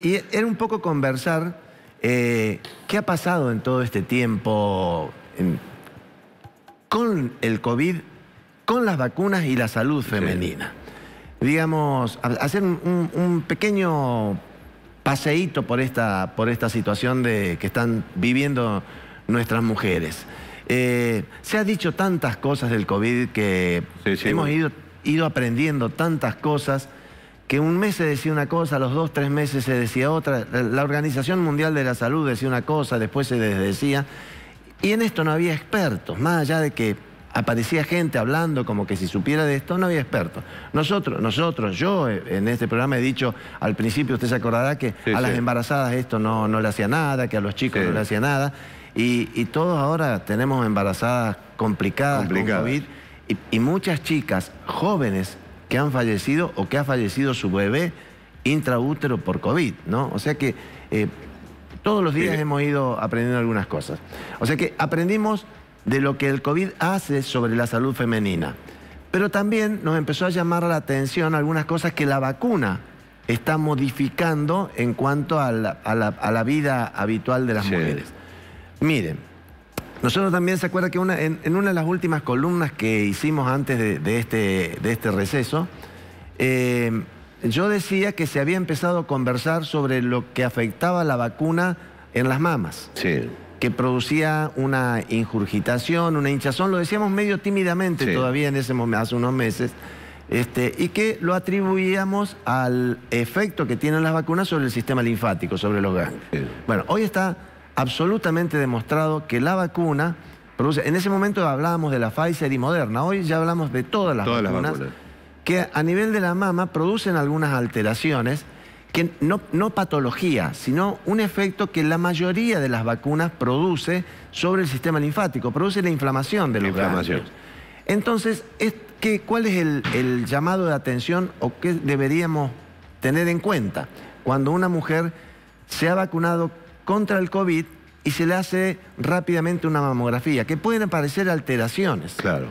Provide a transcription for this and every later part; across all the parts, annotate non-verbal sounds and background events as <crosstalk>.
Y era un poco conversar eh, qué ha pasado en todo este tiempo con el COVID, con las vacunas y la salud femenina. Digamos, hacer un, pequeño paseíto por esta, por esta situación de, que están viviendo nuestras mujeres. Eh, se ha dicho tantas cosas del COVID que hemos ido aprendiendo tantas cosas que un mes se decía una cosa, a los dos, tres meses se decía otra, la Organización Mundial de la Salud decía una cosa, después se desdecía, y en esto no había expertos, más allá de que aparecía gente hablando como que si supiera de esto, no había expertos. Nosotros, nosotros, yo eh, en este programa he dicho al principio, usted se acordará que a las embarazadas esto no, no, le hacía nada, que a los chicos no le hacía nada, y, todos ahora tenemos embarazadas complicadas, con COVID, y muchas chicas jóvenes que han fallecido o que ha fallecido su bebé intraútero por COVID, ¿no? O sea que eh, todos los días hemos ido aprendiendo algunas cosas. O sea que aprendimos de lo que el COVID hace sobre la salud femenina. Pero también nos empezó a llamar la atención algunas cosas que la vacuna está modificando en cuanto a la, vida habitual de las mujeres. Miren, nosotros también se acuerda que en, una de las últimas columnas que hicimos antes de, este, este, receso, eh, yo decía que se había empezado a conversar sobre lo que afectaba la vacuna en las mamas. Que producía una injurgitación, una hinchazón, lo decíamos medio tímidamente todavía en ese momento, hace unos meses, este, y que lo atribuíamos al efecto que tienen las vacunas sobre el sistema linfático, sobre los ganglios. Bueno, hoy está absolutamente demostrado que la vacuna produce. En ese momento hablábamos de la Pfizer y Moderna, hoy ya hablamos de todas las, vacunas, que a nivel de la mama producen algunas alteraciones, que no, no patología, sino un efecto que la mayoría de las vacunas produce sobre el sistema linfático, produce la inflamación de los inflamación. Entonces, ¿cuál es el llamado de atención o qué deberíamos tener en cuenta cuando una mujer se ha vacunado contra el COVID y se le hace rápidamente una mamografía, que pueden aparecer alteraciones. Claro.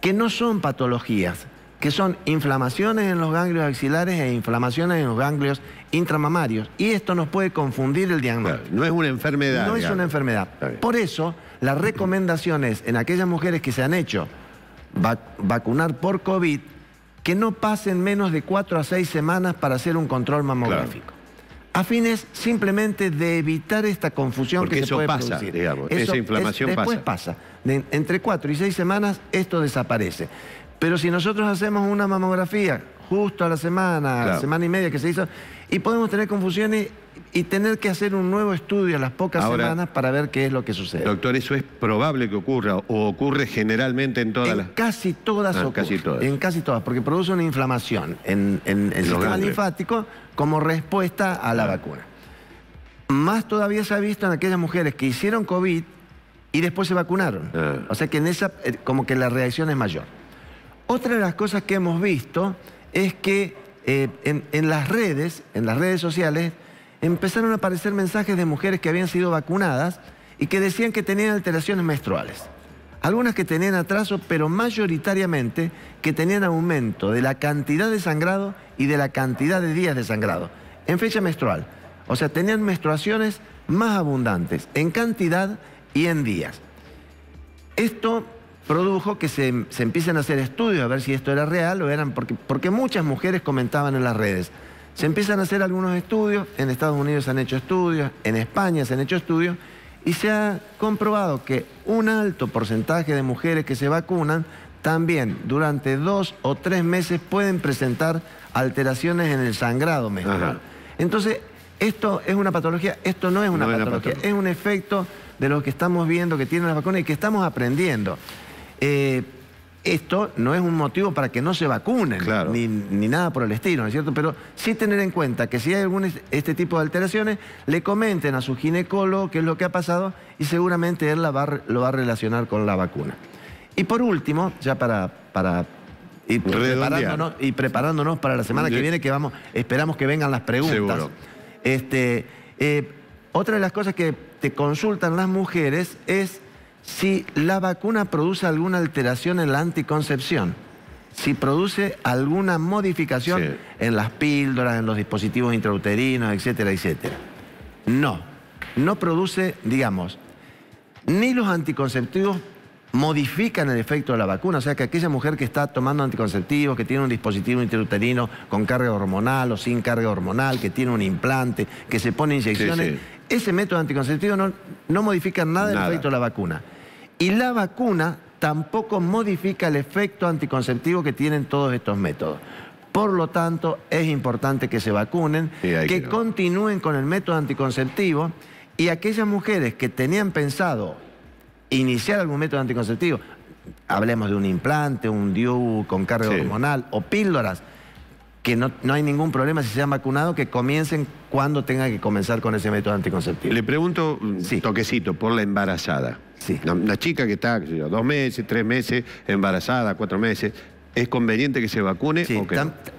Que no son patologías, que son inflamaciones en los ganglios axilares e inflamaciones en los ganglios intramamarios. Y esto nos puede confundir el diagnóstico. no es una enfermedad. No es una enfermedad. Por eso, la recomendación es en aquellas mujeres que se han hecho vacunar por COVID, que no pasen menos de cuatro a seis semanas para hacer un control mamográfico a fines simplemente de evitar esta confusión que se puede pasa, producir. esa inflamación después pasa. entre cuatro y seis semanas esto desaparece. Pero si nosotros hacemos una mamografía justo a la semana, semana y media que se hizo, y podemos tener confusiones y tener que hacer un nuevo estudio a las pocas semanas para ver qué es lo que sucede. Doctor, eso es probable que ocurra o ocurre generalmente en todas en Casi todas, ah, o casi todas En casi todas, porque produce una inflamación en, el sistema linfático como respuesta a la ah. vacuna. Más todavía se ha visto en aquellas mujeres que hicieron COVID y después se vacunaron. Ah. O sea que en esa, eh, como que la reacción es mayor. Otra de las cosas que hemos visto es que eh, en, en, las redes, en las redes sociales, empezaron a aparecer mensajes de mujeres que habían sido vacunadas y que decían que tenían alteraciones menstruales. Algunas que tenían atraso, pero mayoritariamente que tenían aumento de la cantidad de sangrado y de la cantidad de días de sangrado en fecha menstrual. O sea, tenían menstruaciones más abundantes en cantidad y en días. Esto produjo que se, se, empiecen a hacer estudios a ver si esto era real o eran porque, porque muchas mujeres comentaban en las redes. Se empiezan a hacer algunos estudios, en Estados Unidos se han hecho estudios, en España se han hecho estudios, y se ha comprobado que un alto porcentaje de mujeres que se vacunan también durante dos o tres meses pueden presentar alteraciones en el sangrado menstrual. Entonces, esto es una patología, esto no es una patología, es, un efecto de lo que estamos viendo que tiene la vacuna y que estamos aprendiendo. Eh, esto no es un motivo para que no se vacunen, ni, nada por el estilo, ¿no es cierto? Pero sí tener en cuenta que si hay algún este tipo de alteraciones, le comenten a su ginecólogo qué es lo que ha pasado y seguramente él lo va a relacionar con la vacuna. Y por último, ya para, para preparándonos, y preparándonos para la semana que viene, que vamos, esperamos que vengan las preguntas. Este, eh, otra de las cosas que te consultan las mujeres es si la vacuna produce alguna alteración en la anticoncepción, si produce alguna modificación en las píldoras, en los dispositivos intrauterinos, etcétera, etcétera. No, no produce, digamos, ni los anticonceptivos modifican el efecto de la vacuna. O sea que aquella mujer que está tomando anticonceptivos, que tiene un dispositivo intrauterino con carga hormonal o sin carga hormonal, que tiene un implante, que se pone inyecciones, ese método anticonceptivo no, modifica nada, el efecto de la vacuna. Y la vacuna tampoco modifica el efecto anticonceptivo que tienen todos estos métodos. Por lo tanto, es importante que se vacunen, que, continúen con el método anticonceptivo y aquellas mujeres que tenían pensado iniciar algún método anticonceptivo, hablemos de un implante, un DIU con carga hormonal o píldoras, que no, hay ningún problema si se han vacunado, que comiencen cuando tengan que comenzar con ese método anticonceptivo. Le pregunto, toquecito, por la embarazada. Sí. la chica que está yo, dos meses, tres meses, embarazada, cuatro meses, ¿es conveniente que se vacune? o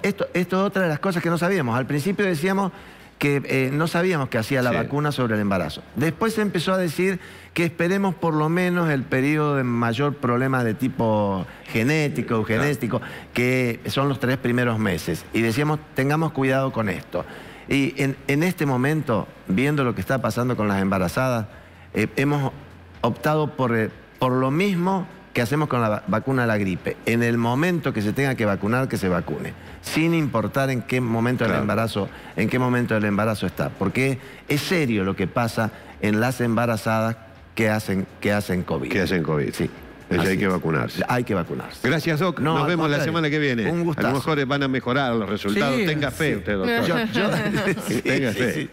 esto, esto es otra de las cosas que no sabíamos. Al principio decíamos, que eh, no sabíamos que hacía la vacuna sobre el embarazo. Después se empezó a decir que esperemos por lo menos el periodo de mayor problema de tipo genético, eugenético, que son los tres primeros meses. Y decíamos, tengamos cuidado con esto. Y en, este momento, viendo lo que está pasando con las embarazadas, eh, hemos optado por, eh, por lo mismo ¿Qué hacemos con la vacuna de la gripe? En el momento que se tenga que vacunar, que se vacune. Sin importar en qué momento del embarazo, en qué momento del embarazo está. Porque es serio lo que pasa en las embarazadas que hacen, que hacen COVID. Que hacen COVID. Sí. hay que vacunarse. Hay que vacunarse. Gracias, Doc. Nos vemos la semana que viene. Un gustazo. A lo mejor van a mejorar los resultados. Tenga fe usted, doctor. <laughs> Tenga <laughs> fe.